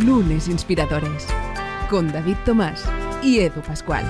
Lunes Inspiradores con David Tomás y Edu Pascual.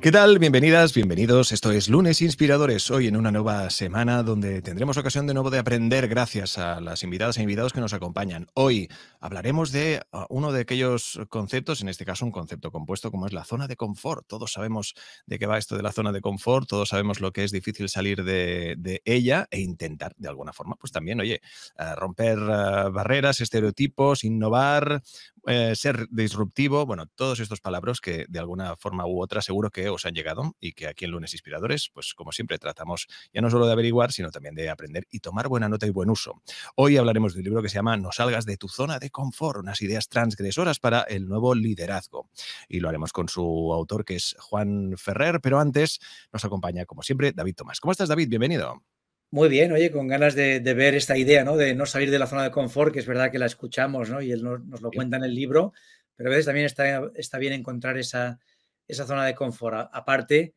¿Qué tal? Bienvenidas, bienvenidos. Esto es Lunes Inspiradores, hoy en una nueva semana donde tendremos ocasión de nuevo de aprender gracias a las invitadas e invitados que nos acompañan. Hoy hablaremos de ah, uno de aquellos conceptos, en este caso un concepto compuesto como es la zona de confort. Todos sabemos de qué va esto de la zona de confort, todos sabemos lo que es difícil salir de, ella e intentar de alguna forma, pues también, oye, ah, romper ah, barreras, estereotipos, innovar, eh, ser disruptivo, bueno, todos estos palabras que de alguna forma u otra seguro que os han llegado y que aquí en Lunes Inspiradores, pues como siempre tratamos ya no solo de averiguar, sino también de aprender y tomar buena nota y buen uso. Hoy hablaremos del libro que se llama No salgas de tu zona de confort, unas ideas transgresoras para el nuevo liderazgo. Y lo haremos con su autor, que es Juan Ferrer, pero antes nos acompaña, como siempre, David Tomás. ¿Cómo estás, David? Bienvenido. Muy bien, oye, con ganas de, ver esta idea, ¿no? De no salir de la zona de confort, que es verdad que la escuchamos, ¿no? Y él nos, lo cuenta en el libro, pero a veces también está, bien encontrar esa, zona de confort. Aparte,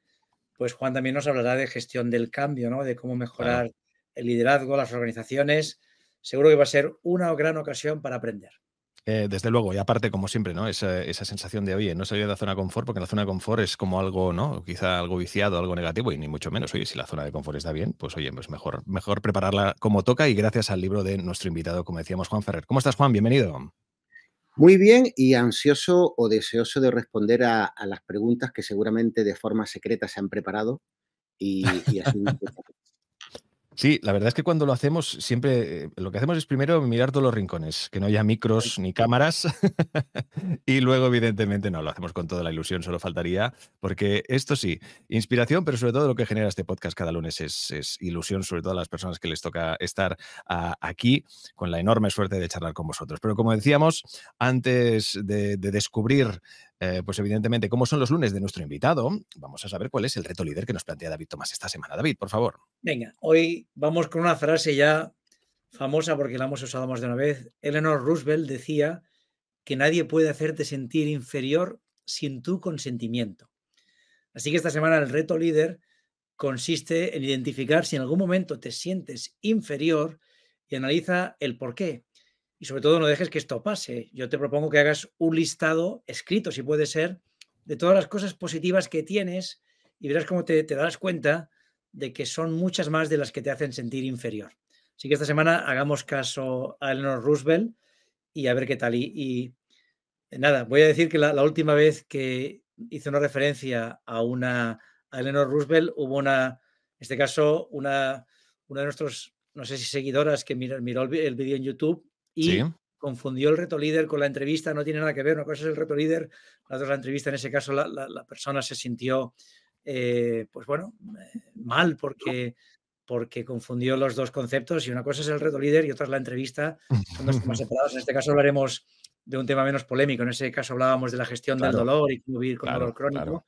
pues Juan también nos hablará de gestión del cambio, ¿no? De cómo mejorar el liderazgo, las organizaciones, seguro que va a ser una gran ocasión para aprender. Eh, desde luego, y aparte, como siempre, ¿no? Esa, esa, sensación de, oye, no salir de la zona de confort, porque la zona de confort es como algo, ¿no? Quizá algo viciado, algo negativo, y ni mucho menos. Oye, si la zona de confort está bien, pues oye, pues mejor, mejor prepararla como toca, y gracias al libro de nuestro invitado, como decíamos, Juan Ferrer. ¿Cómo estás, Juan? Bienvenido. Muy bien, y ansioso o deseoso de responder a, las preguntas que seguramente de forma secreta se han preparado y, y así Sí, la verdad es que cuando lo hacemos, siempre eh, lo que hacemos es primero mirar todos los rincones, que no haya micros ni cámaras. y luego, evidentemente, no, lo hacemos con toda la ilusión, solo faltaría, porque esto sí, inspiración, pero sobre todo lo que genera este podcast cada lunes es, es ilusión, sobre todo a las personas que les toca estar ah, aquí, con la enorme suerte de charlar con vosotros. Pero como decíamos, antes de descubrir eh, pues evidentemente, como son los lunes de nuestro invitado, vamos a saber cuál es el reto líder que nos plantea David Tomás esta semana. David, por favor. Venga, hoy vamos con una frase ya famosa porque la hemos usado más de una vez. Eleanor Roosevelt decía que nadie puede hacerte sentir inferior sin tu consentimiento. Así que esta semana el reto líder consiste en identificar si en algún momento te sientes inferior y analiza el por qué. Y sobre todo no dejes que esto pase. Yo te propongo que hagas un listado escrito, si puede ser, de todas las cosas positivas que tienes y verás cómo te, te darás cuenta de que son muchas más de las que te hacen sentir inferior. Así que esta semana hagamos caso a Eleanor Roosevelt y a ver qué tal. Y, nada, voy a decir que la, última vez que hice una referencia a una Eleanor Roosevelt hubo una, en este caso, una, una de nuestros, no sé si seguidoras que miró, el, el vídeo en YouTube, y confundió el reto líder con la entrevista, no tiene nada que ver, una cosa es el reto líder, la otra es la entrevista, en ese caso la, persona se sintió, eh, pues bueno, eh, mal porque, porque confundió los dos conceptos y una cosa es el reto líder y otra es la entrevista, son dos temas separados, en este caso hablaremos de un tema menos polémico, en ese caso hablábamos de la gestión del dolor y vivir con dolor crónico.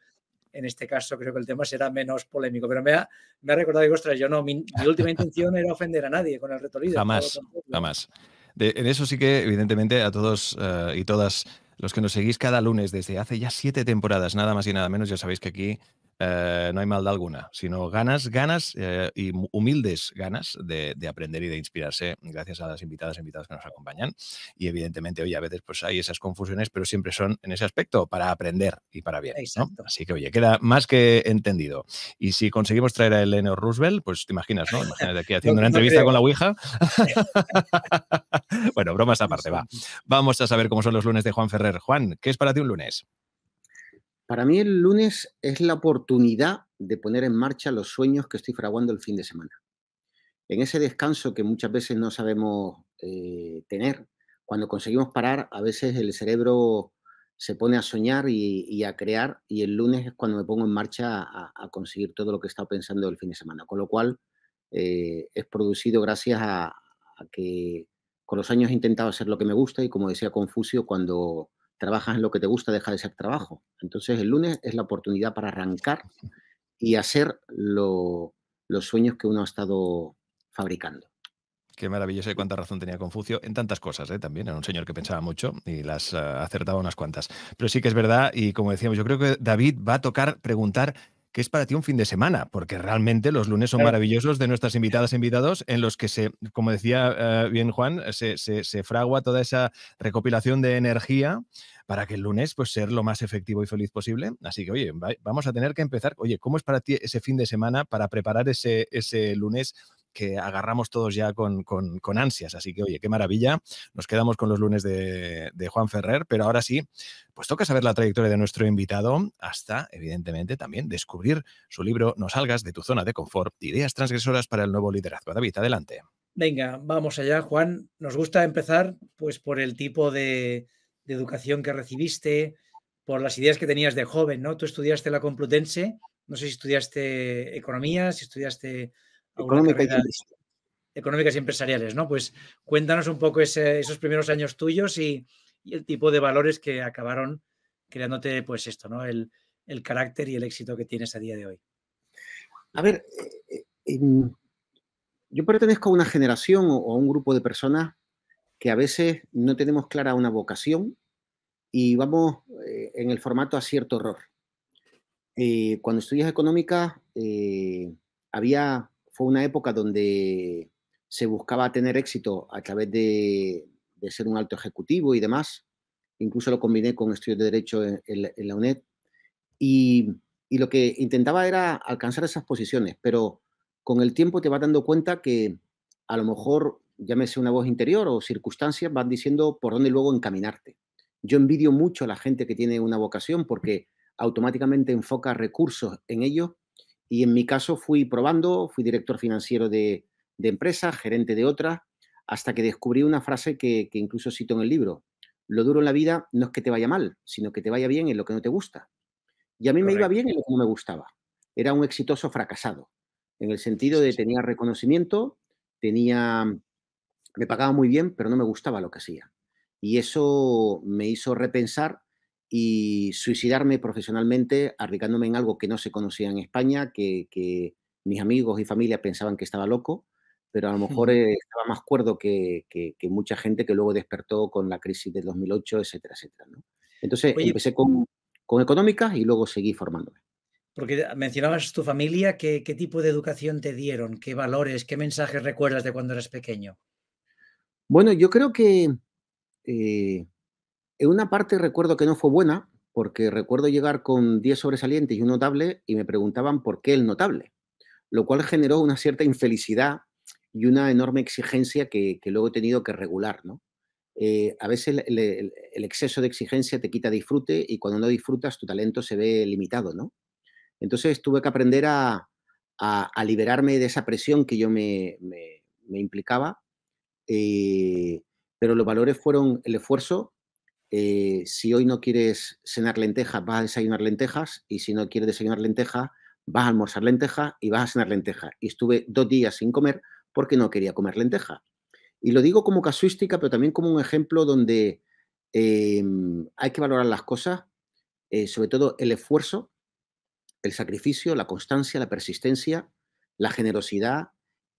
En este caso creo que el tema será menos polémico, pero me ha, recordado, que ostras, yo no, mi última intención era ofender a nadie con el reto líder. Jamás, jamás en eso sí que, evidentemente, a todos eh, y todas los que nos seguís cada lunes desde hace ya siete temporadas, nada más y nada menos, ya sabéis que aquí eh, no hay maldad alguna, sino ganas, ganas eh, y humildes ganas de, aprender y de inspirarse gracias a las invitadas e invitados que nos acompañan. Y evidentemente, hoy a veces pues hay esas confusiones, pero siempre son en ese aspecto para aprender y para bien. Así que, oye, queda más que entendido. Y si conseguimos traer a Eleanor Roosevelt, pues te imaginas, ¿no? Imagínate aquí haciendo una entrevista con la Ouija. bueno, bromas aparte, va. Vamos a saber cómo son los lunes de Juan Ferrer. Juan, ¿qué es para ti un lunes? Para mí el lunes es la oportunidad de poner en marcha los sueños que estoy fraguando el fin de semana. En ese descanso que muchas veces no sabemos eh, tener, cuando conseguimos parar, a veces el cerebro se pone a soñar y, a crear y el lunes es cuando me pongo en marcha a, conseguir todo lo que he estado pensando el fin de semana. Con lo cual, eh, es producido gracias a, a, que con los años he intentado hacer lo que me gusta y como decía Confucio, cuando trabajas en lo que te gusta, deja de ser trabajo. Entonces el lunes es la oportunidad para arrancar y hacer los sueños que uno ha estado fabricando. Qué maravilloso y cuánta razón tenía Confucio en tantas cosas, ¿eh? también era un señor que pensaba mucho y las ah, acertaba unas cuantas. Pero sí que es verdad y como decíamos, yo creo que David va a tocar preguntar que es para ti un fin de semana, porque realmente los lunes son maravillosos de nuestras invitadas e invitados, en los que se, como decía eh, bien Juan, se, fragua toda esa recopilación de energía para que el lunes pues ser lo más efectivo y feliz posible. Así que, oye, vamos a tener que empezar. Oye, ¿cómo es para ti ese fin de semana para preparar ese, ese lunes que agarramos todos ya con, con, ansias. Así que, oye, qué maravilla. Nos quedamos con los lunes de, Juan Ferrer, pero ahora sí, pues toca saber la trayectoria de nuestro invitado hasta, evidentemente, también descubrir su libro No salgas de tu zona de confort, ideas transgresoras para el nuevo liderazgo. David, adelante. Venga, vamos allá, Juan. Nos gusta empezar pues por el tipo de, de educación que recibiste, por las ideas que tenías de joven, ¿no? Tú estudiaste la Complutense, no sé si estudiaste economía, si estudiaste económicas y empresariales, ¿no? Pues cuéntanos un poco esos primeros años tuyos y, el tipo de valores que acabaron creándote, pues esto, ¿no? El, carácter y el éxito que tienes a día de hoy. A ver, eh, eh, yo pertenezco a una generación o a un grupo de personas que a veces no tenemos clara una vocación y vamos eh, en el formato a cierto error. cuando estudias económica había fue una época donde se buscaba tener éxito a través de, ser un alto ejecutivo y demás. Incluso lo combiné con estudios de Derecho en, la UNED. Y, lo que intentaba era alcanzar esas posiciones, pero con el tiempo te vas dando cuenta que a lo mejor, llámese una voz interior o circunstancias, van diciendo por dónde luego encaminarte. Yo envidio mucho a la gente que tiene una vocación porque automáticamente enfoca recursos en ellos y en mi caso fui probando, fui director financiero de, de gerente de otra, hasta que descubrí una frase que, que incluso cito en el libro. Lo duro en la vida no es que te vaya mal, sino que te vaya bien en lo que no te gusta. Y a mí me iba bien en lo que no me gustaba. Era un exitoso fracasado, en el sentido de tenía reconocimiento, tenía, me pagaba muy bien, pero no me gustaba lo que hacía. Y eso me hizo repensar y suicidarme profesionalmente, arriesgándome en algo que no se conocía en España, que, mis amigos y familia pensaban que estaba loco, pero a lo mejor eh, estaba más cuerdo que, mucha gente que luego despertó con la crisis del 2008, etcétera, etcétera. Entonces empecé con, con económicas y luego seguí formándome. Porque mencionabas tu familia, ¿qué, ¿qué, tipo de educación te dieron? ¿Qué valores, qué mensajes recuerdas de cuando eras pequeño? Bueno, yo creo que eh, en una parte recuerdo que no fue buena, porque recuerdo llegar con 10 sobresalientes y un notable y me preguntaban por qué el notable, lo cual generó una cierta infelicidad y una enorme exigencia que, luego he tenido que regular, ¿no? Eh, a veces el, exceso de exigencia te quita disfrute y cuando no disfrutas tu talento se ve limitado, ¿no? Entonces tuve que aprender a, liberarme de esa presión que yo me, implicaba, eh, pero los valores fueron el esfuerzo, eh, si hoy no quieres cenar lentejas, vas a desayunar lentejas y si no quieres desayunar lentejas, vas a almorzar lentejas y vas a cenar lenteja. Y estuve dos días sin comer porque no quería comer lenteja. Y lo digo como casuística, pero también como un ejemplo donde em, hay que valorar las cosas, eh, sobre todo el esfuerzo, el sacrificio, la constancia, la persistencia, la generosidad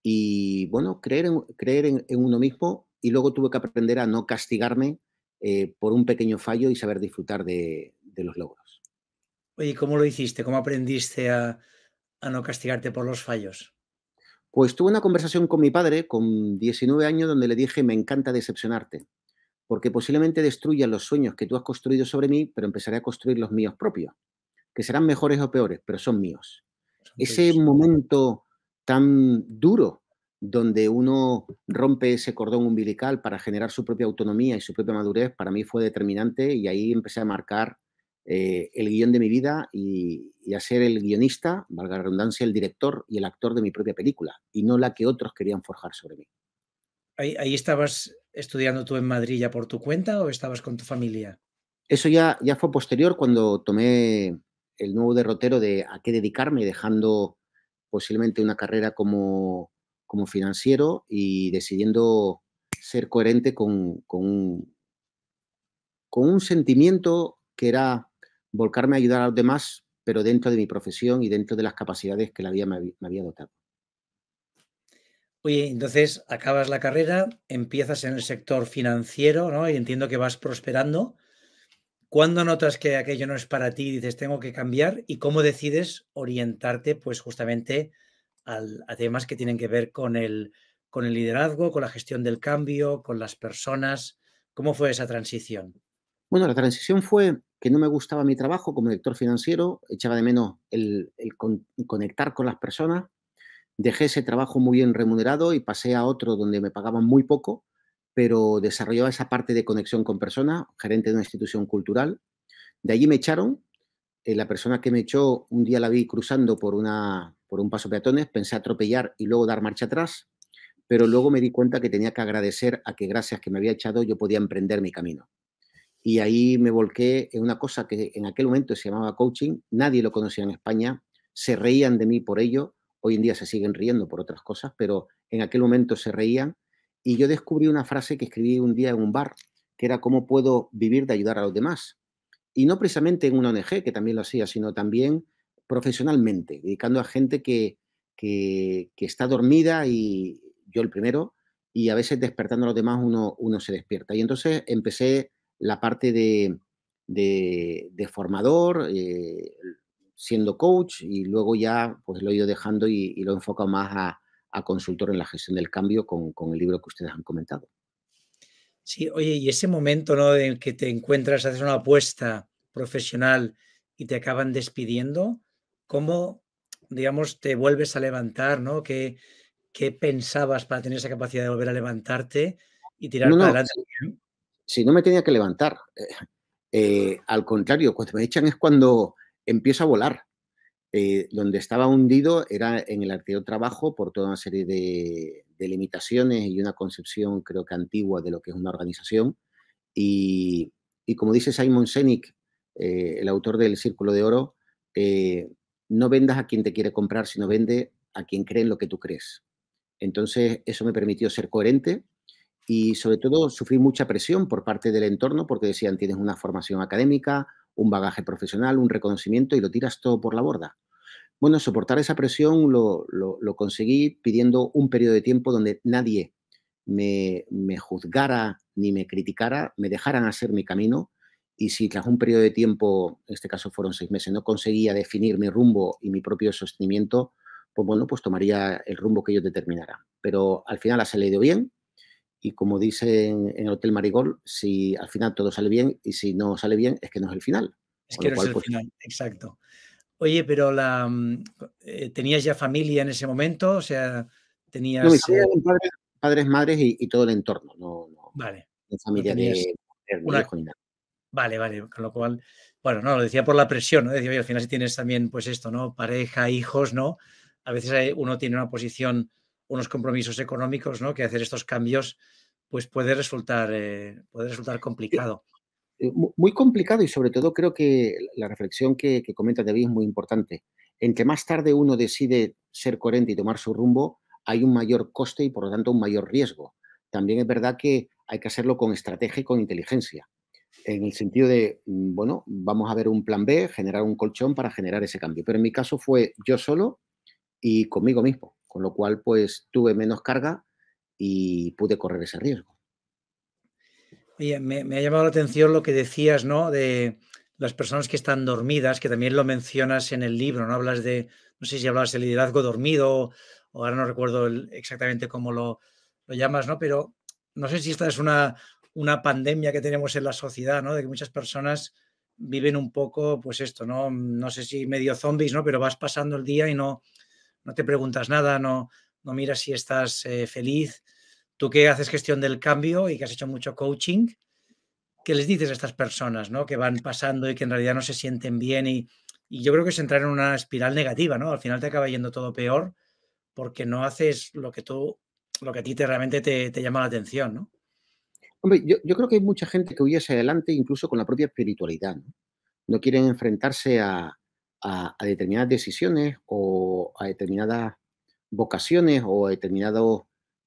y, bueno, creer en uno mismo. Y luego tuve que aprender a no castigarme eh, por un pequeño fallo y saber disfrutar de, los logros. Oye, ¿cómo lo hiciste? ¿Cómo aprendiste a, no castigarte por los fallos? Pues tuve una conversación con mi padre con 19 años donde le dije, me encanta decepcionarte, porque posiblemente destruya los sueños que tú has construido sobre mí, pero empezaré a construir los míos propios, que serán mejores o peores, pero son míos. Ese momento tan duro donde uno rompe ese cordón umbilical para generar su propia autonomía y su propia madurez, para mí fue determinante y ahí empecé a marcar eh, el guión de mi vida y, a ser el guionista, valga la redundancia, el director y el actor de mi propia película y no la que otros querían forjar sobre mí. ¿Ahí, ahí estabas estudiando tú en Madrid ya por tu cuenta o estabas con tu familia? Eso ya, ya fue posterior cuando tomé el nuevo derrotero de a qué dedicarme, dejando posiblemente una carrera como como financiero y decidiendo ser coherente con, con, un, sentimiento que era volcarme a ayudar a los demás, pero dentro de mi profesión y dentro de las capacidades que la vida me había, me había dotado. Oye, entonces acabas la carrera, empiezas en el sector financiero, ¿no? Y entiendo que vas prosperando. ¿Cuándo notas que aquello no es para ti y dices tengo que cambiar? ¿Y cómo decides orientarte, pues justamente al, a temas que tienen que ver con el, con el liderazgo, con la gestión del cambio, con las personas. ¿Cómo fue esa transición? Bueno, la transición fue que no me gustaba mi trabajo como director financiero, echaba de menos el, conectar con las personas, dejé ese trabajo muy bien remunerado y pasé a otro donde me pagaban muy poco, pero desarrollaba esa parte de conexión con personas, gerente de una institución cultural. De allí me echaron. Eh, la persona que me echó, un día la vi cruzando por una por un paso peatones, pensé atropellar y luego dar marcha atrás, pero luego me di cuenta que tenía que agradecer a que gracias que me había echado yo podía emprender mi camino. Y ahí me volqué en una cosa que en aquel momento se llamaba coaching, nadie lo conocía en España, se reían de mí por ello, hoy en día se siguen riendo por otras cosas, pero en aquel momento se reían y yo descubrí una frase que escribí un día en un bar, que era cómo puedo vivir de ayudar a los demás. Y no precisamente en una ONG, que también lo hacía, sino también profesionalmente, dedicando a gente que, está dormida y yo el primero, y a veces despertando a los demás uno, se despierta. Y entonces empecé la parte de, de, formador, eh, siendo coach, y luego ya pues lo he ido dejando y, lo he enfocado más a, consultor en la gestión del cambio con, el libro que ustedes han comentado. Sí, oye, y ese momento ¿no? en que te encuentras, haces una apuesta profesional y te acaban despidiendo, cómo, digamos, te vuelves a levantar, ¿no? ¿Qué, pensabas para tener esa capacidad de volver a levantarte y tirar para adelante? Si, no me tenía que levantar. Eh, eh, al contrario, cuando me echan es cuando empiezo a volar. Eh, donde estaba hundido era en el de trabajo por toda una serie de, limitaciones y una concepción creo que antigua de lo que es una organización. Y, como dice Simon Sinek, el autor del Círculo de Oro, no vendas a quien te quiere comprar, sino vende a quien cree en lo que tú crees. Entonces, eso me permitió ser coherente y sobre todo sufrí mucha presión por parte del entorno porque decían, tienes una formación académica, un bagaje profesional, un reconocimiento y lo tiras todo por la borda. Bueno, soportar esa presión lo, lo, conseguí pidiendo un periodo de tiempo donde nadie me, me, juzgara ni me criticara, me dejaran hacer mi camino y si tras un periodo de tiempo, en este caso fueron seis meses, no conseguía definir mi rumbo y mi propio sostenimiento, pues bueno, pues tomaría el rumbo que yo determinara. Pero al final ha salido bien y como dicen en el Hotel Marigol, si al final todo sale bien y si no sale bien es que no es el final. Es que no es el pues final, exacto. Oye, pero mm, eh, ¿tenías ya familia en ese momento? O sea, tenías... padres, madres y, todo el entorno. No, vale. familia de... Vale, vale, con lo cual, bueno, no, lo decía por la presión, ¿no? Decía, oye, al final si tienes también, pues esto, ¿no? Pareja, hijos, ¿no? A veces uno tiene una posición, unos compromisos económicos, ¿no? Que hacer estos cambios, pues puede resultar, eh, puede resultar complicado. Eh, muy complicado y sobre todo creo que la reflexión que, que comenta David es muy importante. Entre más tarde uno decide ser coherente y tomar su rumbo, hay un mayor coste y por lo tanto un mayor riesgo. También es verdad que hay que hacerlo con estrategia y con inteligencia en el sentido de, mm, bueno, vamos a ver un plan B, generar un colchón para generar ese cambio. Pero en mi caso fue yo solo y conmigo mismo, con lo cual pues tuve menos carga y pude correr ese riesgo. Oye, me, ha llamado la atención lo que decías, ¿no? De las personas que están dormidas, que también lo mencionas en el libro, ¿no? Hablas de, no sé si hablabas del liderazgo dormido, o ahora no recuerdo exactamente cómo lo, lo llamas, ¿no? Pero no sé si esta es una, una pandemia que tenemos en la sociedad, ¿no? De que muchas personas viven un poco, pues esto, ¿no? No sé si medio zombies, ¿no? Pero vas pasando el día y no, no te preguntas nada, no, no miras si estás eh, feliz. Tú que haces gestión del cambio y que has hecho mucho coaching, ¿qué les dices a estas personas, ¿no? Que van pasando y que en realidad no se sienten bien y, yo creo que es entrar en una espiral negativa, ¿no? Al final te acaba yendo todo peor porque no haces lo que tú, lo que a ti te, realmente te, te llama la atención, ¿no? Hombre, yo, creo que hay mucha gente que huye hacia adelante incluso con la propia espiritualidad. No, quieren enfrentarse a, determinadas decisiones o a determinadas vocaciones o a determinados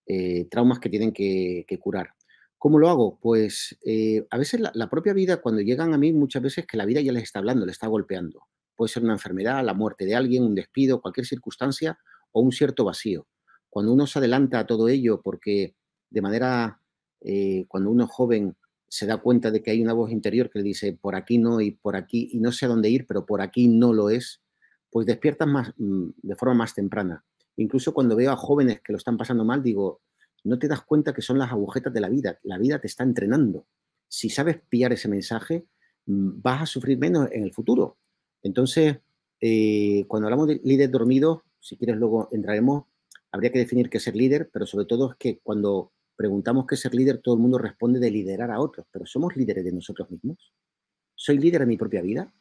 eh, traumas que tienen que, curar. ¿Cómo lo hago? Pues eh, a veces la, la, propia vida, cuando llegan a mí, muchas veces que la vida ya les está hablando, les está golpeando. Puede ser una enfermedad, la muerte de alguien, un despido, cualquier circunstancia o un cierto vacío. Cuando uno se adelanta a todo ello porque de manera eh, cuando uno joven se da cuenta de que hay una voz interior que le dice por aquí no y por aquí y no sé a dónde ir, pero por aquí no lo es, pues despiertas más, mm, de forma más temprana. Incluso cuando veo a jóvenes que lo están pasando mal, digo, no te das cuenta que son las agujetas de la vida, la vida te está entrenando. Si sabes pillar ese mensaje, mm, vas a sufrir menos en el futuro. Entonces, eh, cuando hablamos de líder dormido, si quieres luego entraremos, habría que definir qué es ser líder, pero sobre todo es que cuando preguntamos qué ser líder, todo el mundo responde de liderar a otros, pero ¿somos líderes de nosotros mismos? ¿Soy líder de mi propia vida?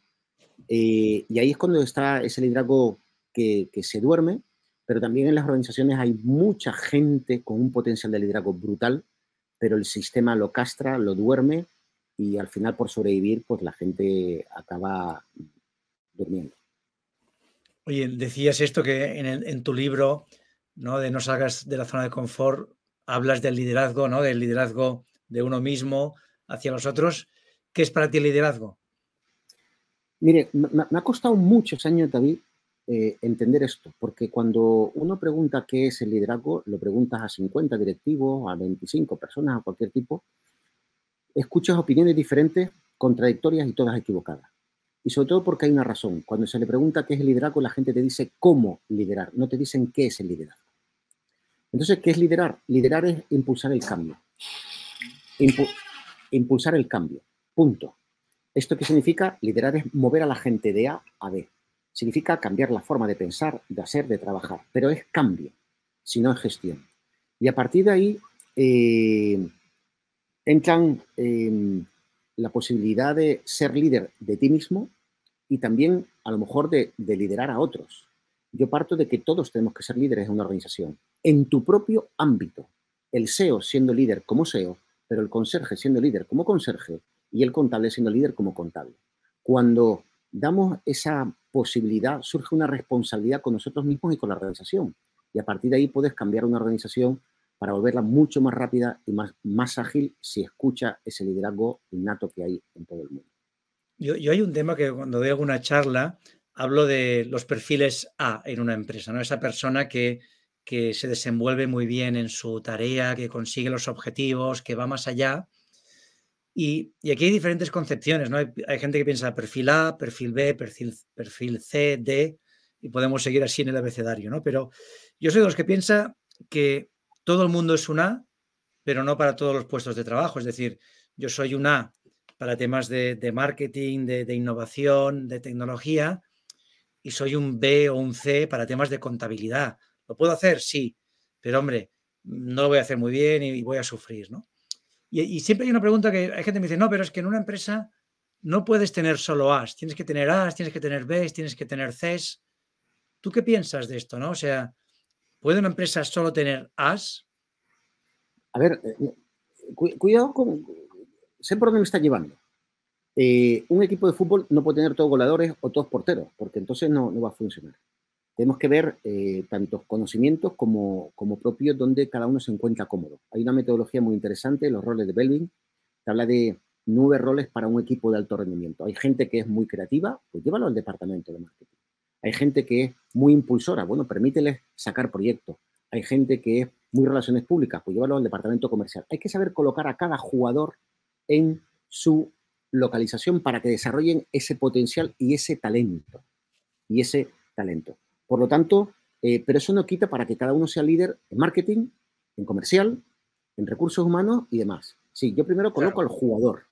Eh, y ahí es cuando está ese liderazgo que, se duerme, pero también en las organizaciones hay mucha gente con un potencial de liderazgo brutal, pero el sistema lo castra, lo duerme y al final por sobrevivir, pues la gente acaba durmiendo. Oye, decías esto que en, en tu libro, ¿no? De no salgas de la zona de confort, hablas del liderazgo, ¿no? Del liderazgo de uno mismo hacia los otros. ¿Qué es para ti el liderazgo? Mire, me, ha costado muchos años, David, eh, entender esto, porque cuando uno pregunta qué es el liderazgo, lo preguntas a 50 directivos, a 25 personas, a cualquier tipo, escuchas opiniones diferentes, contradictorias y todas equivocadas. Y sobre todo porque hay una razón. Cuando se le pregunta qué es el liderazgo, la gente te dice cómo liderar, no te dicen qué es el liderazgo. Entonces, ¿qué es liderar? Liderar es impulsar el cambio. impulsar el cambio. Punto. ¿Esto qué significa? Liderar es mover a la gente de A a B. Significa cambiar la forma de pensar, de hacer, de trabajar. Pero es cambio, sino no es gestión. Y a partir de ahí eh, entran em, la posibilidad de ser líder de ti mismo y también a lo mejor de, de liderar a otros. Yo parto de que todos tenemos que ser líderes en una organización en tu propio ámbito. El SEO siendo líder como SEO, pero el conserje siendo líder como conserje y el contable siendo líder como contable. Cuando damos esa posibilidad, surge una responsabilidad con nosotros mismos y con la organización. Y a partir de ahí puedes cambiar una organización para volverla mucho más rápida y más, más ágil si escucha ese liderazgo innato que hay en todo el mundo. Yo, yo hay un tema que cuando doy alguna charla hablo de los perfiles A en una empresa, ¿no? Esa persona que, que se desenvuelve muy bien en su tarea, que consigue los objetivos, que va más allá. Y, aquí hay diferentes concepciones, ¿no? Hay, gente que piensa perfil A, perfil B, perfil, perfil C, D, y podemos seguir así en el abecedario, ¿no? Pero yo soy de los que piensa que todo el mundo es un A, pero no para todos los puestos de trabajo. Es decir, yo soy un A para temas de, marketing, de innovación, de tecnología, y soy un B o un C para temas de contabilidad ¿Lo puedo hacer? Sí, pero hombre, no lo voy a hacer muy bien y, voy a sufrir, ¿no? Y, siempre hay una pregunta que hay gente que me dice, no, pero es que en una empresa no puedes tener solo A's, tienes que tener A's, tienes que tener B's, tienes que tener C's. ¿Tú qué piensas de esto, no? O sea, ¿puede una empresa solo tener A's? A ver, eh, cuidado con... Sé por dónde me está llevando. Eh, un equipo de fútbol no puede tener todos goleadores o todos porteros, porque entonces no va a funcionar. Tenemos que ver eh, tantos conocimientos como, propios donde cada uno se encuentra cómodo. Hay una metodología muy interesante, los roles de Belvin, que habla de nueve roles para un equipo de alto rendimiento. Hay gente que es muy creativa, pues llévalo al departamento de marketing. Hay gente que es muy impulsora, bueno, permíteles sacar proyectos. Hay gente que es muy relaciones públicas, pues llévalo al departamento comercial. Hay que saber colocar a cada jugador en su localización para que desarrollen ese potencial y ese talento. Y ese talento. Por lo tanto, eh, pero eso no quita para que cada uno sea líder en marketing, en comercial, en recursos humanos y demás. Sí, yo primero coloco al jugador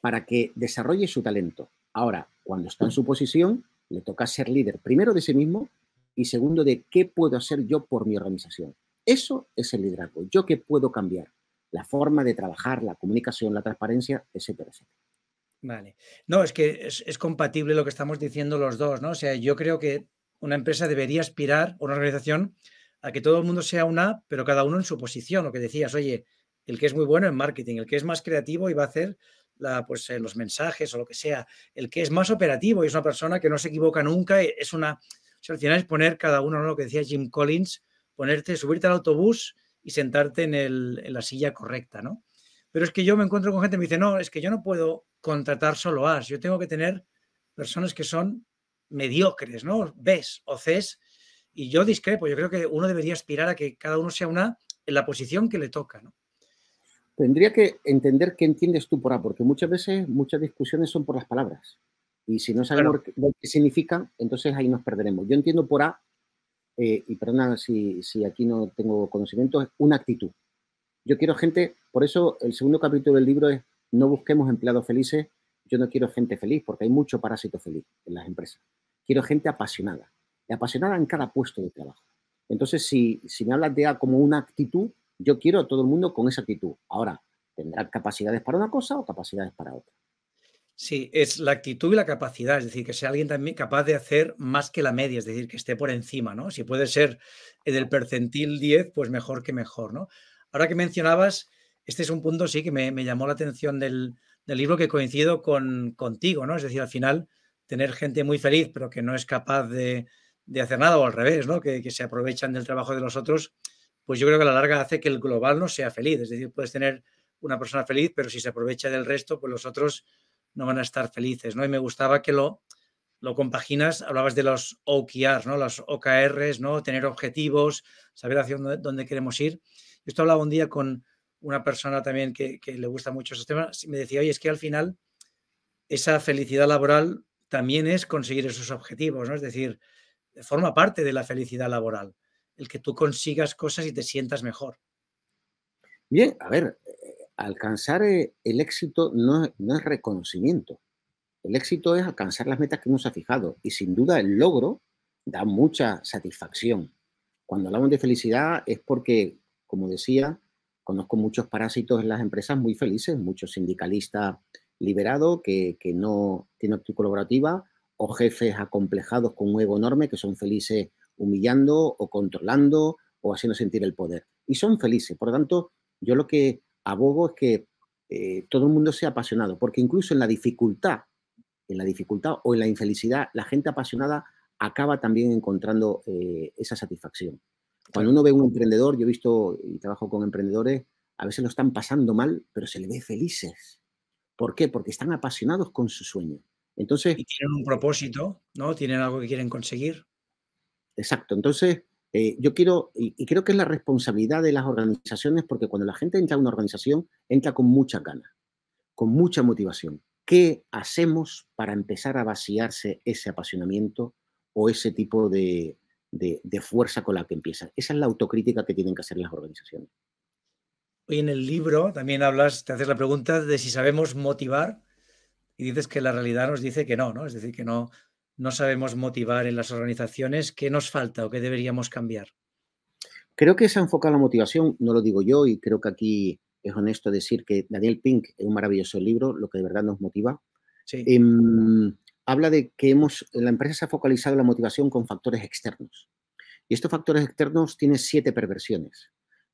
para que desarrolle su talento. Ahora, cuando está en su posición, le toca ser líder primero de sí mismo y segundo de qué puedo hacer yo por mi organización. Eso es el liderazgo. Yo qué puedo cambiar. La forma de trabajar, la comunicación, la transparencia, etcétera, Vale. No, es que es, compatible lo que estamos diciendo los dos, ¿no? O sea, yo creo que una empresa debería aspirar, una organización, a que todo el mundo sea una, pero cada uno en su posición. Lo que decías, oye, el que es muy bueno en marketing, el que es más creativo y va a hacer la, pues, eh, los mensajes o lo que sea, el que es más operativo y es una persona que no se equivoca nunca, eh, es una... O al final es poner cada uno, lo que decía Jim Collins, ponerte, subirte al autobús y sentarte en, en la silla correcta, ¿no? Pero es que yo me encuentro con gente que me dice, no, es que yo no puedo contratar solo as, yo tengo que tener personas que son mediocres, ¿no? Ves, o Cs. Y yo discrepo, yo creo que uno debería aspirar a que cada uno sea una en la posición que le toca, ¿no? Tendría que entender qué entiendes tú por A, porque muchas veces muchas discusiones son por las palabras. Y si no sabemos qué significan, entonces ahí nos perderemos. Yo entiendo por A, eh, y perdona si, si aquí no tengo conocimiento, es una actitud. Yo quiero gente, por eso el segundo capítulo del libro es no busquemos empleados felices, yo no quiero gente feliz, porque hay mucho parásito feliz en las empresas quiero gente apasionada, y apasionada en cada puesto de trabajo. Entonces, si, me hablas de como una actitud, yo quiero a todo el mundo con esa actitud. Ahora, tendrán capacidades para una cosa o capacidades para otra. Sí, es la actitud y la capacidad, es decir, que sea alguien también capaz de hacer más que la media, es decir, que esté por encima, ¿no? Si puede ser en el percentil 10, pues mejor que mejor, ¿no? Ahora que mencionabas, este es un punto, sí, que me, llamó la atención del, libro que coincido contigo, ¿no? Es decir, al final tener gente muy feliz, pero que no es capaz de, hacer nada, o al revés, ¿no? Que, se aprovechan del trabajo de los otros, pues yo creo que a la larga hace que el global no sea feliz. Es decir, puedes tener una persona feliz, pero si se aprovecha del resto, pues los otros no van a estar felices, ¿no? Y me gustaba que lo, lo compaginas, hablabas de los OKRs, ¿no? Los OKRs, ¿no? Tener objetivos, saber hacia dónde, queremos ir. Esto hablaba un día con una persona también que, le gusta mucho esos temas, y me decía, oye, es que al final esa felicidad laboral también es conseguir esos objetivos, ¿no? Es decir, forma parte de la felicidad laboral, el que tú consigas cosas y te sientas mejor. Bien, a ver, alcanzar eh, el éxito no, es reconocimiento. El éxito es alcanzar las metas que uno se ha fijado y sin duda el logro da mucha satisfacción. Cuando hablamos de felicidad es porque, como decía, conozco muchos parásitos en las empresas muy felices, muchos sindicalistas liberado, que, no tiene actitud colaborativa, o jefes acomplejados con un ego enorme que son felices humillando o controlando o haciendo sentir el poder. Y son felices. Por lo tanto, yo lo que abogo es que eh, todo el mundo sea apasionado, porque incluso en la dificultad, en la dificultad o en la infelicidad, la gente apasionada acaba también encontrando eh, esa satisfacción. Cuando uno ve un emprendedor, yo he visto y trabajo con emprendedores, a veces lo están pasando mal, pero se le ve felices. ¿Por qué? Porque están apasionados con su sueño. Entonces, y tienen un propósito, ¿no? Tienen algo que quieren conseguir. Exacto. Entonces, eh, yo quiero, y, creo que es la responsabilidad de las organizaciones, porque cuando la gente entra a una organización, entra con mucha gana, con mucha motivación. ¿Qué hacemos para empezar a vaciarse ese apasionamiento o ese tipo de, de fuerza con la que empiezan? Esa es la autocrítica que tienen que hacer las organizaciones. Hoy en el libro también hablas, te haces la pregunta de si sabemos motivar y dices que la realidad nos dice que no, ¿no? Es decir, que no, no sabemos motivar en las organizaciones. ¿Qué nos falta o qué deberíamos cambiar? Creo que se ha enfocado la motivación, no lo digo yo, y creo que aquí es honesto decir que Daniel Pink es un maravilloso libro, lo que de verdad nos motiva. Sí. Em, habla de que hemos, la empresa se ha focalizado en la motivación con factores externos. Y estos factores externos tienen siete perversiones.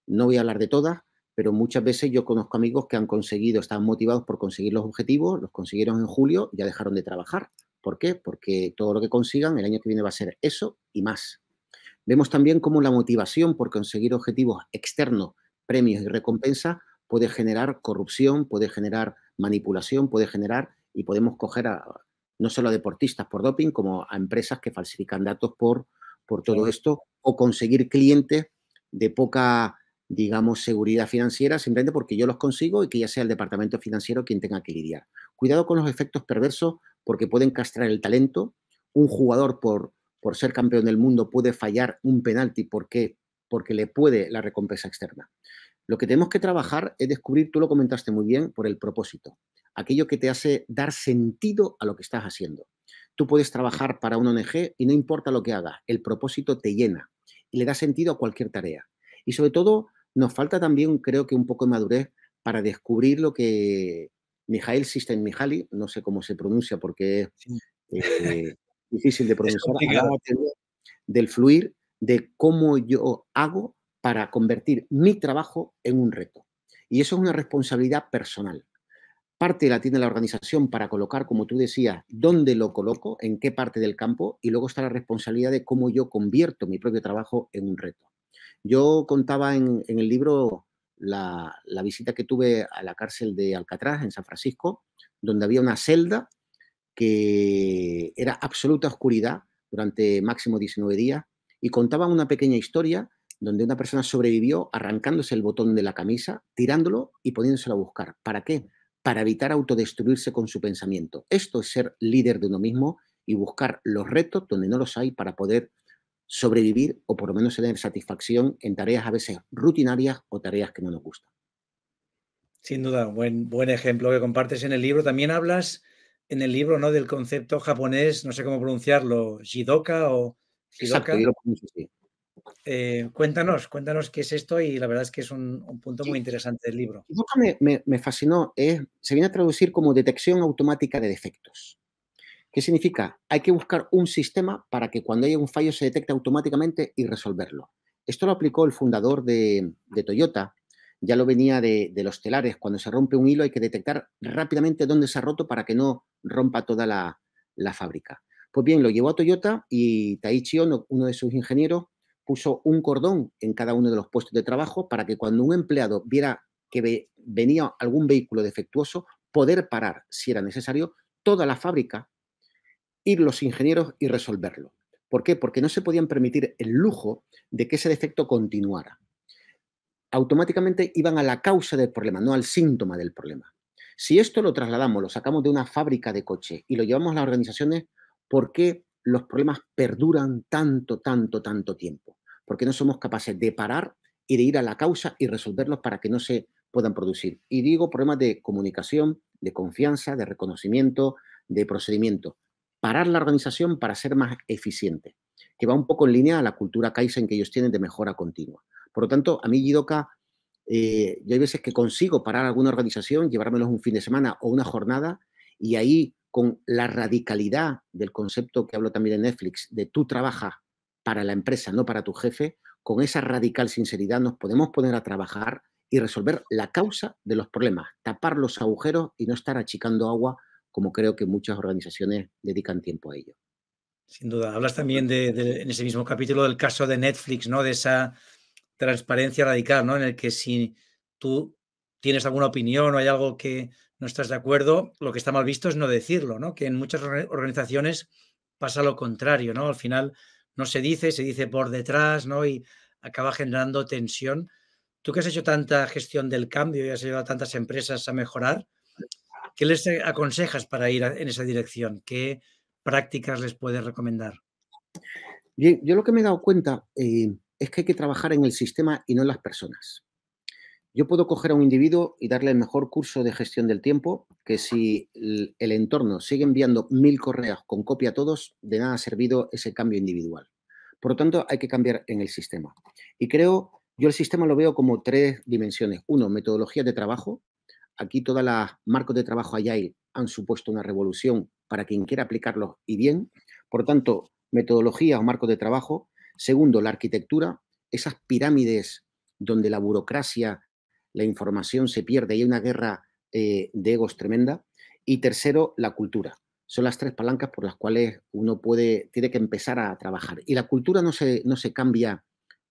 No voy a hablar de todas, pero muchas veces yo conozco amigos que han conseguido, están motivados por conseguir los objetivos, los consiguieron en julio y ya dejaron de trabajar. ¿Por qué? Porque todo lo que consigan el año que viene va a ser eso y más. Vemos también cómo la motivación por conseguir objetivos externos, premios y recompensas puede generar corrupción, puede generar manipulación, puede generar y podemos coger a, no solo a deportistas por doping, como a empresas que falsifican datos por, por todo esto o conseguir clientes de poca digamos, seguridad financiera, simplemente porque yo los consigo y que ya sea el departamento financiero quien tenga que lidiar. Cuidado con los efectos perversos porque pueden castrar el talento. Un jugador por, por ser campeón del mundo puede fallar un penalti porque, porque le puede la recompensa externa. Lo que tenemos que trabajar es descubrir, tú lo comentaste muy bien, por el propósito, aquello que te hace dar sentido a lo que estás haciendo. Tú puedes trabajar para una ONG y no importa lo que hagas, el propósito te llena y le da sentido a cualquier tarea. Y sobre todo, nos falta también, creo que, un poco de madurez para descubrir lo que Mijail en Mijali, no sé cómo se pronuncia porque es este, difícil de pronunciar, del fluir, de cómo yo hago para convertir mi trabajo en un reto. Y eso es una responsabilidad personal. Parte la tiene la organización para colocar, como tú decías, dónde lo coloco, en qué parte del campo, y luego está la responsabilidad de cómo yo convierto mi propio trabajo en un reto. Yo contaba en, el libro la, la, visita que tuve a la cárcel de Alcatraz, en San Francisco, donde había una celda que era absoluta oscuridad durante máximo 19 días y contaba una pequeña historia donde una persona sobrevivió arrancándose el botón de la camisa, tirándolo y poniéndoselo a buscar. ¿Para qué? Para evitar autodestruirse con su pensamiento. Esto es ser líder de uno mismo y buscar los retos donde no los hay para poder sobrevivir o por lo menos tener satisfacción en tareas a veces rutinarias o tareas que no nos gustan. Sin duda, buen, buen ejemplo que compartes en el libro. También hablas en el libro ¿no? del concepto japonés, no sé cómo pronunciarlo, Jidoka o Jidoka. Eh, cuéntanos, cuéntanos qué es esto y la verdad es que es un, punto muy interesante del libro. Jidoka me, me, me fascinó, se viene a traducir como detección automática de defectos. ¿Qué significa? Hay que buscar un sistema para que cuando haya un fallo se detecte automáticamente y resolverlo. Esto lo aplicó el fundador de, Toyota, ya lo venía de, los telares. Cuando se rompe un hilo hay que detectar rápidamente dónde se ha roto para que no rompa toda la, fábrica. Pues bien, lo llevó a Toyota y Taichi Ono, uno de sus ingenieros, puso un cordón en cada uno de los puestos de trabajo para que cuando un empleado viera que venía algún vehículo defectuoso, poder parar, si era necesario, toda la fábrica ir los ingenieros y resolverlo. ¿Por qué? Porque no se podían permitir el lujo de que ese defecto continuara. Automáticamente iban a la causa del problema, no al síntoma del problema. Si esto lo trasladamos, lo sacamos de una fábrica de coches y lo llevamos a las organizaciones, ¿por qué los problemas perduran tanto, tanto, tanto tiempo? Porque no somos capaces de parar y de ir a la causa y resolverlos para que no se puedan producir. Y digo problemas de comunicación, de confianza, de reconocimiento, de procedimiento parar la organización para ser más eficiente, que va un poco en línea a la cultura Kaizen que ellos tienen de mejora continua. Por lo tanto, a mí Yidoka, eh, yo hay veces que consigo parar alguna organización, llevármelos un fin de semana o una jornada, y ahí con la radicalidad del concepto que hablo también en Netflix, de tú trabajas para la empresa, no para tu jefe, con esa radical sinceridad nos podemos poner a trabajar y resolver la causa de los problemas, tapar los agujeros y no estar achicando agua como creo que muchas organizaciones dedican tiempo a ello. Sin duda. Hablas también en ese mismo capítulo del caso de Netflix, ¿no? De esa transparencia radical, ¿no? En el que si tú tienes alguna opinión o hay algo que no estás de acuerdo, lo que está mal visto es no decirlo, ¿no? Que en muchas organizaciones pasa lo contrario, ¿no? Al final no se dice, se dice por detrás, ¿no? Y acaba generando tensión. Tú que has hecho tanta gestión del cambio y has llevado a tantas empresas a mejorar, ¿Qué les aconsejas para ir en esa dirección? ¿Qué prácticas les puedes recomendar? Bien, yo lo que me he dado cuenta eh, es que hay que trabajar en el sistema y no en las personas. Yo puedo coger a un individuo y darle el mejor curso de gestión del tiempo, que si el, el entorno sigue enviando mil correas con copia a todos, de nada ha servido ese cambio individual. Por lo tanto, hay que cambiar en el sistema. Y creo, yo el sistema lo veo como tres dimensiones. Uno, metodología de trabajo, Aquí todas las marcos de trabajo Agile han supuesto una revolución para quien quiera aplicarlos y bien. Por tanto, metodología o marcos de trabajo. Segundo, la arquitectura, esas pirámides donde la burocracia, la información se pierde y hay una guerra eh, de egos tremenda. Y tercero, la cultura. Son las tres palancas por las cuales uno puede, tiene que empezar a trabajar. Y la cultura no se, no se cambia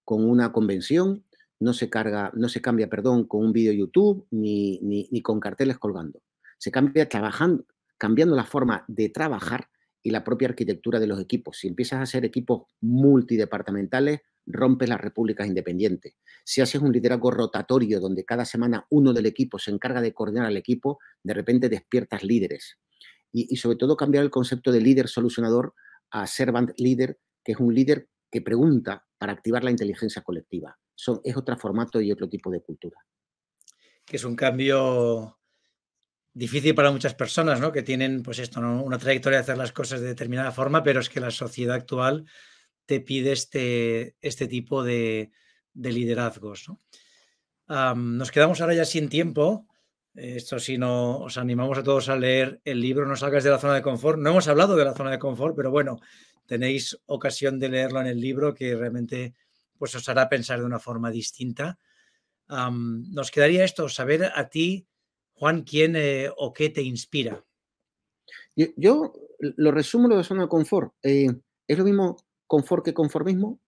con una convención, no se carga, no se cambia, perdón, con un vídeo YouTube ni, con carteles colgando. Se cambia trabajando, cambiando la forma de trabajar y la propia arquitectura de los equipos. Si empiezas a hacer equipos multidepartamentales, rompes las repúblicas independientes. Si haces un liderazgo rotatorio donde cada semana uno del equipo se encarga de coordinar al equipo, de repente despiertas líderes. Y, y sobre todo cambiar el concepto de líder solucionador a servant leader, que es un líder que pregunta para activar la inteligencia colectiva es otro formato y otro tipo de cultura. Que es un cambio difícil para muchas personas, ¿no? Que tienen, pues esto, una trayectoria de hacer las cosas de determinada forma, pero es que la sociedad actual te pide este, este tipo de, liderazgos, nos quedamos ahora ya sin tiempo. Esto si no, os animamos a todos a leer el libro No salgas de la zona de confort. No hemos hablado de la zona de confort, pero bueno, tenéis ocasión de leerlo en el libro que realmente pues os hará pensar de una forma distinta. nos quedaría esto, saber a ti, Juan, quién eh, o qué te inspira. Yo, lo resumo lo de zona de confort. Eh, es lo mismo confort que conformismo,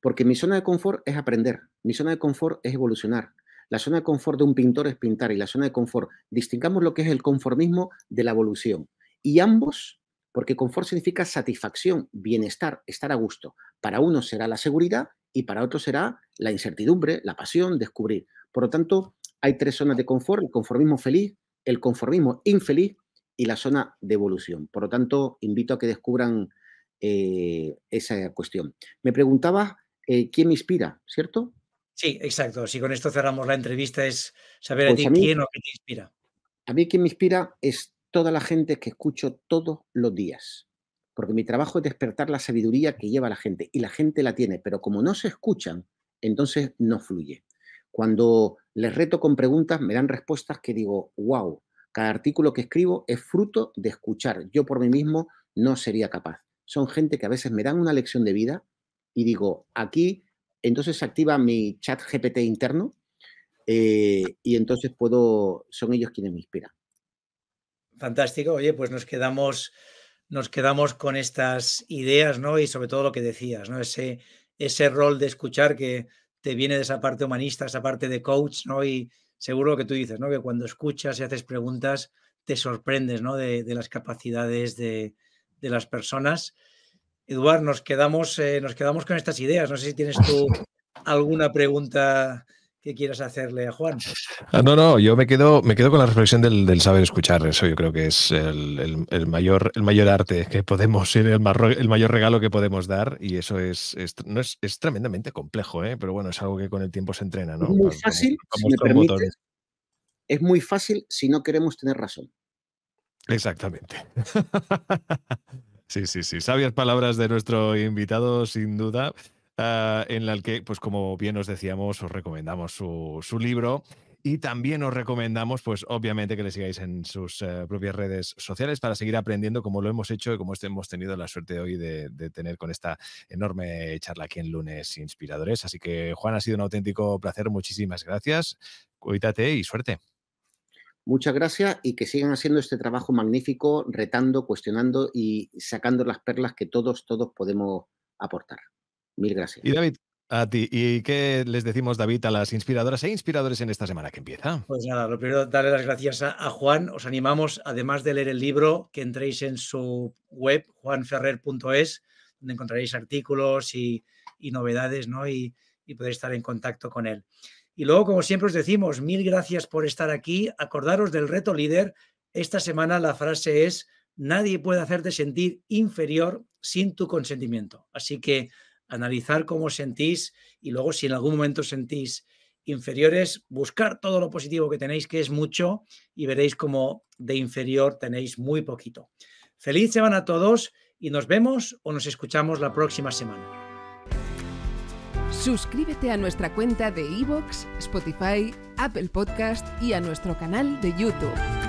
porque mi zona de confort es aprender, mi zona de confort es evolucionar. La zona de confort de un pintor es pintar y la zona de confort, distingamos lo que es el conformismo de la evolución. Y ambos, porque confort significa satisfacción, bienestar, estar a gusto. Para uno será la seguridad y para otros será la incertidumbre, la pasión, descubrir. Por lo tanto, hay tres zonas de confort, el conformismo feliz, el conformismo infeliz y la zona de evolución. Por lo tanto, invito a que descubran eh, esa cuestión. Me preguntaba, eh, quién me inspira, ¿cierto? Sí, exacto. Si con esto cerramos la entrevista es saber a pues ti quién o qué te inspira. A mí quien me inspira es toda la gente que escucho todos los días porque mi trabajo es despertar la sabiduría que lleva la gente y la gente la tiene, pero como no se escuchan, entonces no fluye. Cuando les reto con preguntas, me dan respuestas que digo, wow, cada artículo que escribo es fruto de escuchar. Yo por mí mismo no sería capaz. Son gente que a veces me dan una lección de vida y digo, aquí entonces se activa mi chat GPT interno eh, y entonces puedo, son ellos quienes me inspiran. Fantástico, oye, pues nos quedamos nos quedamos con estas ideas, ¿no? Y sobre todo lo que decías, ¿no? Ese, ese rol de escuchar que te viene de esa parte humanista, esa parte de coach, ¿no? Y seguro que tú dices, ¿no? Que cuando escuchas y haces preguntas, te sorprendes, ¿no? De, las capacidades de, de, las personas. Eduard, nos quedamos, eh, nos quedamos con estas ideas. No sé si tienes tú alguna pregunta ¿Qué quieres hacerle a Juan. Ah, no, no, yo me quedo, me quedo con la reflexión del, saber escuchar. Eso yo creo que es el, mayor, el mayor arte que podemos, el, el mayor regalo que podemos dar. Y eso es, no es, tremendamente complejo, ¿eh? pero bueno, es algo que con el tiempo se entrena. ¿no? muy fácil, si es muy fácil si no queremos tener razón. Exactamente. sí, sí, sí. Sabias palabras de nuestro invitado, sin duda. Ah, en la que, pues como bien os decíamos, os recomendamos su, libro. Y también os recomendamos, pues obviamente, que le sigáis en sus eh, propias redes sociales para seguir aprendiendo como lo hemos hecho y como hemos tenido la suerte hoy de, de, tener con esta enorme charla aquí en Lunes Inspiradores. Así que, Juan, ha sido un auténtico placer. Muchísimas gracias. Cuídate y suerte. Muchas gracias y que sigan haciendo este trabajo magnífico, retando, cuestionando y sacando las perlas que todos, todos podemos aportar. Mil gracias. Y David, a ti. ¿Y qué les decimos, David, a las inspiradoras e inspiradores en esta semana que empieza? Pues nada, lo primero, darle las gracias a, Juan. Os animamos, además de leer el libro, que entréis en su web, juanferrer.es, donde encontraréis artículos y, novedades, ¿no? Y, y podéis estar en contacto con él. Y luego, como siempre os decimos, mil gracias por estar aquí. Acordaros del reto líder. Esta semana la frase es, nadie puede hacerte sentir inferior sin tu consentimiento. Así que analizar cómo sentís y luego si en algún momento sentís inferiores, buscar todo lo positivo que tenéis, que es mucho, y veréis cómo de inferior tenéis muy poquito. Feliz semana a todos y nos vemos o nos escuchamos la próxima semana. Suscríbete a nuestra cuenta de iVoox, Spotify, Apple Podcast y a nuestro canal de YouTube.